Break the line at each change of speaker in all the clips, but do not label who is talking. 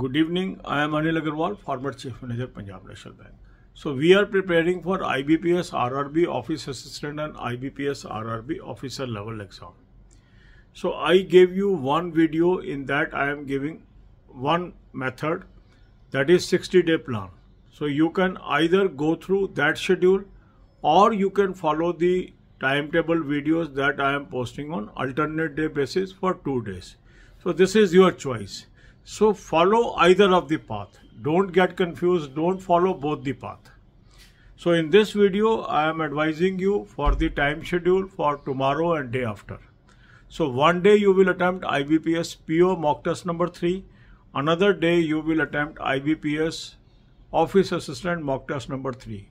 Good evening. I am Anil Agarwal, former Chief Manager, Punjab National Bank. So we are preparing for IBPS RRB Office Assistant and IBPS RRB Officer level exam. So I gave you one video in that I am giving one method that is 60 day plan. So you can either go through that schedule or you can follow the timetable videos that I am posting on alternate day basis for two days. So this is your choice. So follow either of the path. Don't get confused. Don't follow both the path. So in this video, I am advising you for the time schedule for tomorrow and day after. So one day you will attempt IBPS PO mock test number 3. Another day you will attempt IBPS office assistant mock test number 3.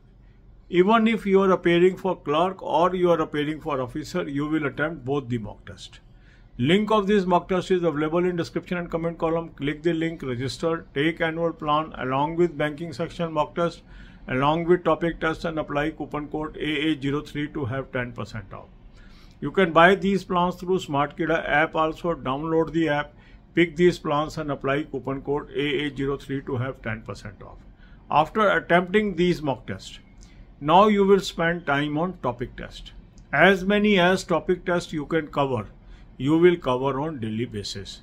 Even if you are appearing for clerk or you are appearing for officer, you will attempt both the mock test. Link of this mock test is available in description and comment column. Click the link, register, take annual plan along with banking section mock test along with topic test and apply coupon code AA03 to have 10% off. You can buy these plans through SmartKida app also download the app, pick these plans and apply coupon code AA03 to have 10% off. After attempting these mock tests, now you will spend time on topic test. As many as topic test you can cover you will cover on daily basis.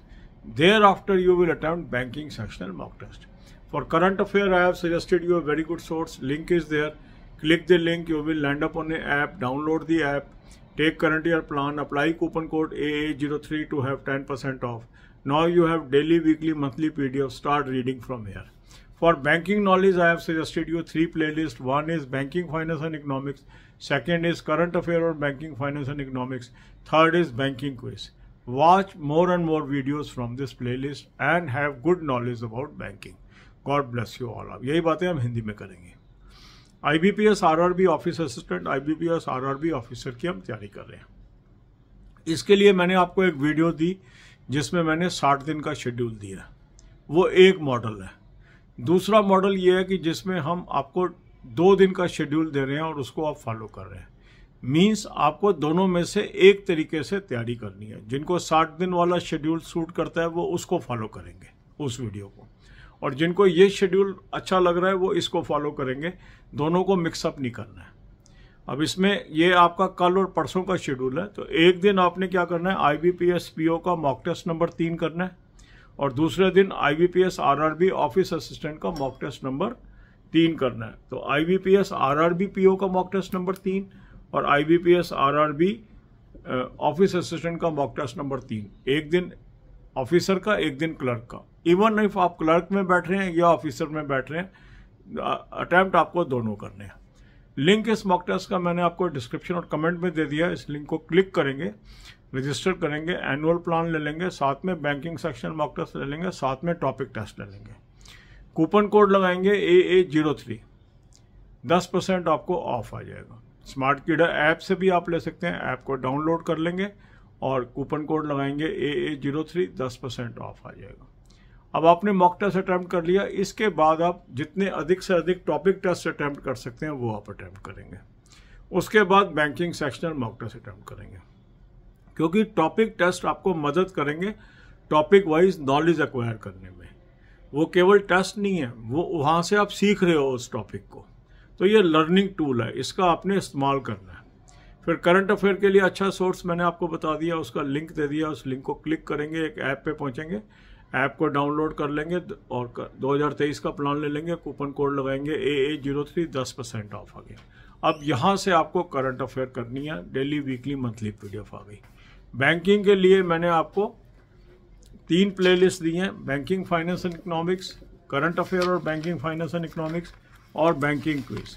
Thereafter, you will attempt banking sectional mock test. For current affair, I have suggested you a very good source. Link is there. Click the link. You will land up on the app. Download the app. Take current year plan. Apply coupon code AA03 to have 10% off. Now you have daily, weekly, monthly PDF. Start reading from here. For banking knowledge, I have suggested you three playlists. One is banking, finance and economics. Second is current affair on banking, finance and economics. Third is banking quiz. Watch more and more videos from this playlist and have good knowledge about banking. God bless you all अब यही बातें हम हिंदी में करेंगे I B P S R R B office assistant I B P S R R B officer की हम तैयारी कर रहे हैं इसके लिए मैंने आपको एक वीडियो दी जिसमें मैंने साठ दिन का शेड्यूल दिया वो एक मॉडल है दूसरा मॉडल ये है कि जिसमें हम आपको दो दिन का शेड्यूल दे रहे हैं और उसको आप फॉलो कर रहे हैं मींस आपको दोनों में से एक तरीके से तैयारी करनी है जिनको साठ दिन वाला शेड्यूल सूट करता है वो उसको फॉलो करेंगे उस वीडियो को और जिनको ये शेड्यूल अच्छा लग रहा है वो इसको फॉलो करेंगे दोनों को मिक्सअप नहीं करना है अब इसमें ये आपका कल और परसों का शेड्यूल है तो एक दिन आपने क्या करना है I B P S P O का मॉक टेस्ट नंबर तीन करना है और दूसरे दिन आर आरआरबी ऑफिस असिस्टेंट का मॉक टेस्ट नंबर तीन करना है तो बी आरआरबी पीओ का मॉक टेस्ट नंबर तीन और आर आरआरबी ऑफिस असिस्टेंट का मॉक टेस्ट नंबर तीन एक दिन ऑफिसर का एक दिन क्लर्क का इवन इफ आप क्लर्क में बैठ रहे हैं या ऑफिसर में बैठ रहे हैं अटैम्प्ट आपको दोनों करने हैं लिंक इस मॉक टेस्ट का मैंने आपको डिस्क्रिप्शन और कमेंट में दे दिया इस लिंक को क्लिक करेंगे रजिस्टर करेंगे एनुअल प्लान ले लेंगे साथ में बैंकिंग सेक्शन मॉक टेस्ट ले लेंगे साथ में टॉपिक टेस्ट ले लेंगे कूपन कोड लगाएंगे ए ए जीरो थ्री दस परसेंट आपको ऑफ आ जाएगा स्मार्ट कीड़ा ऐप से भी आप ले सकते हैं ऐप को डाउनलोड कर लेंगे और कूपन कोड लगाएंगे ए ए जीरो थ्री दस परसेंट ऑफ आ जाएगा अब आपने मॉक टेस्ट अटैम्प्ट कर लिया इसके बाद आप जितने अधिक से अधिक टॉपिक टेस्ट अटैम्प्ट कर सकते हैं वो आप अटैम्प्ट करेंगे उसके बाद banking sectional mock test attempt करेंगे क्योंकि टॉपिक टेस्ट आपको मदद करेंगे टॉपिक वाइज नॉलेज एक्वायर करने में वो केवल टेस्ट नहीं है वो वहाँ से आप सीख रहे हो उस टॉपिक को तो ये लर्निंग टूल है इसका आपने इस्तेमाल करना है फिर करंट अफेयर के लिए अच्छा सोर्स मैंने आपको बता दिया उसका लिंक दे दिया उस लिंक को क्लिक करेंगे एक ऐप पे पहुँचेंगे ऐप को डाउनलोड कर लेंगे और दो का प्लान ले लेंगे कूपन कोड लगाएंगे ए ए जीरो थ्री दस परसेंट ऑफ आ गया अब यहाँ से आपको करंट अफेयर करनी है डेली वीकली मंथली पी आ गई बैंकिंग के लिए मैंने आपको तीन प्लेलिस्ट दी हैं banking finance and economics current affair और बैंकिंग फाइनेंस एंड इकोनॉमिक्स और बैंकिंग क्विज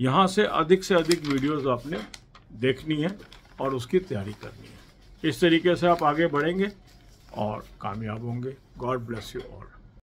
यहाँ से अधिक से अधिक वीडियोस आपने देखनी है और उसकी तैयारी करनी है इस तरीके से आप आगे बढ़ेंगे और कामयाब होंगे गॉड ब्लेस यू ऑल